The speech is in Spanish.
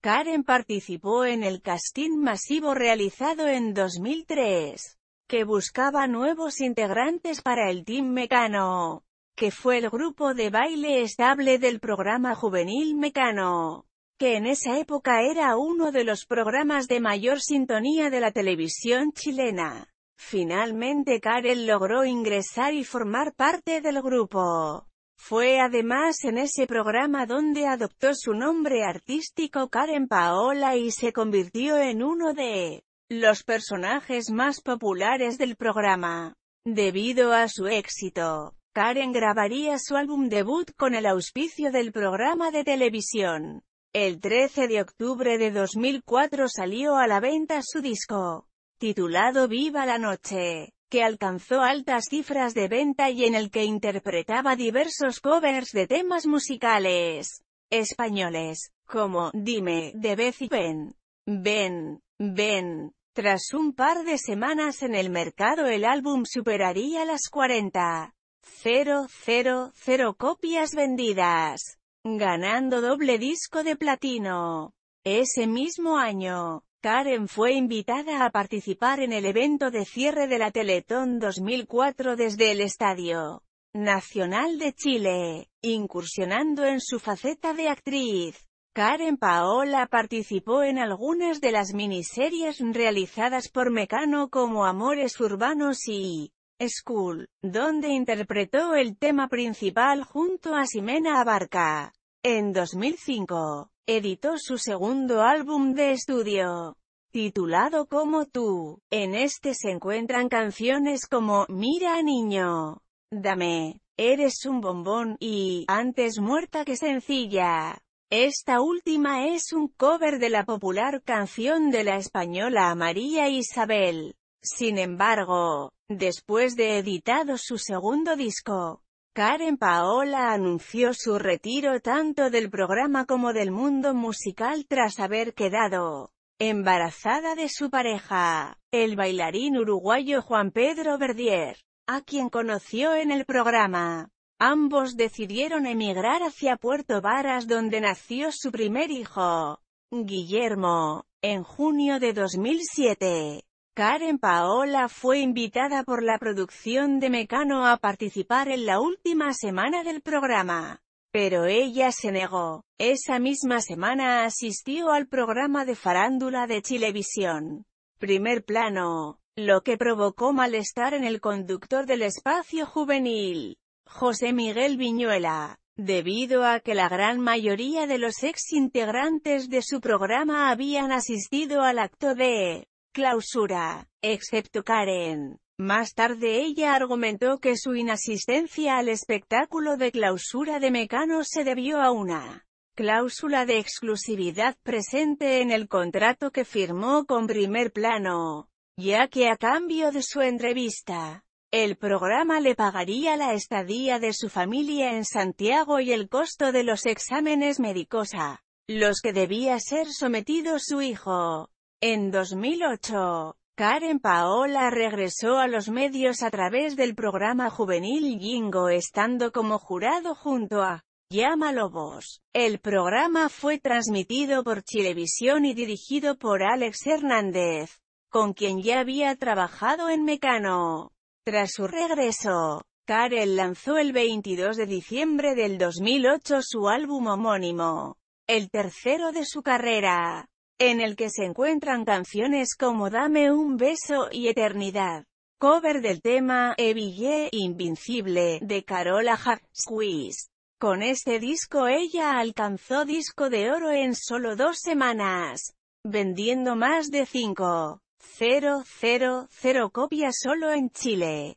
Karen participó en el casting masivo realizado en 2003, que buscaba nuevos integrantes para el Team Mecano, que fue el grupo de baile estable del programa juvenil Mecano, que en esa época era uno de los programas de mayor sintonía de la televisión chilena. Finalmente Karen logró ingresar y formar parte del grupo. Fue además en ese programa donde adoptó su nombre artístico Karen Paola y se convirtió en uno de los personajes más populares del programa. Debido a su éxito, Karen grabaría su álbum debut con el auspicio del programa de televisión. El 13 de octubre de 2004 salió a la venta su disco, titulado Viva la Noche que alcanzó altas cifras de venta y en el que interpretaba diversos covers de temas musicales españoles, como Dime, de Beth y Ben. Ven, Ven. Tras un par de semanas en el mercado el álbum superaría las 40.000 copias vendidas, ganando doble disco de platino. Ese mismo año, Karen fue invitada a participar en el evento de cierre de la Teletón 2004 desde el Estadio Nacional de Chile, incursionando en su faceta de actriz. Karen Paola participó en algunas de las miniseries realizadas por Mecano como Amores Urbanos y School, donde interpretó el tema principal junto a Ximena Abarca. En 2005, editó su segundo álbum de estudio, titulado Como tú. En este se encuentran canciones como Mira niño, Dame, Eres un bombón y Antes muerta que sencilla. Esta última es un cover de la popular canción de la española María Isabel. Sin embargo, después de editado su segundo disco, Karen Paola anunció su retiro tanto del programa como del mundo musical tras haber quedado embarazada de su pareja, el bailarín uruguayo Juan Pedro Verdier, a quien conoció en el programa. Ambos decidieron emigrar hacia Puerto Varas donde nació su primer hijo, Guillermo, en junio de 2007. Karen Paola fue invitada por la producción de Mecano a participar en la última semana del programa. Pero ella se negó. Esa misma semana asistió al programa de farándula de Chilevisión. Primer plano. Lo que provocó malestar en el conductor del espacio juvenil, José Miguel Viñuela, debido a que la gran mayoría de los ex integrantes de su programa habían asistido al acto de clausura, excepto Karen. Más tarde ella argumentó que su inasistencia al espectáculo de clausura de Mecano se debió a una cláusula de exclusividad presente en el contrato que firmó con primer plano, ya que a cambio de su entrevista, el programa le pagaría la estadía de su familia en Santiago y el costo de los exámenes médicos a los que debía ser sometido su hijo. En 2008, Karen Paola regresó a los medios a través del programa juvenil Jingo estando como jurado junto a Llámalo Vos. El programa fue transmitido por Chilevisión y dirigido por Alex Hernández, con quien ya había trabajado en Mecano. Tras su regreso, Karen lanzó el 22 de diciembre del 2008 su álbum homónimo, el tercero de su carrera en el que se encuentran canciones como Dame un beso y Eternidad. Cover del tema Evillé, Invincible de Carola Hartwig. Con este disco ella alcanzó disco de oro en solo dos semanas, vendiendo más de 5.000 copias solo en Chile.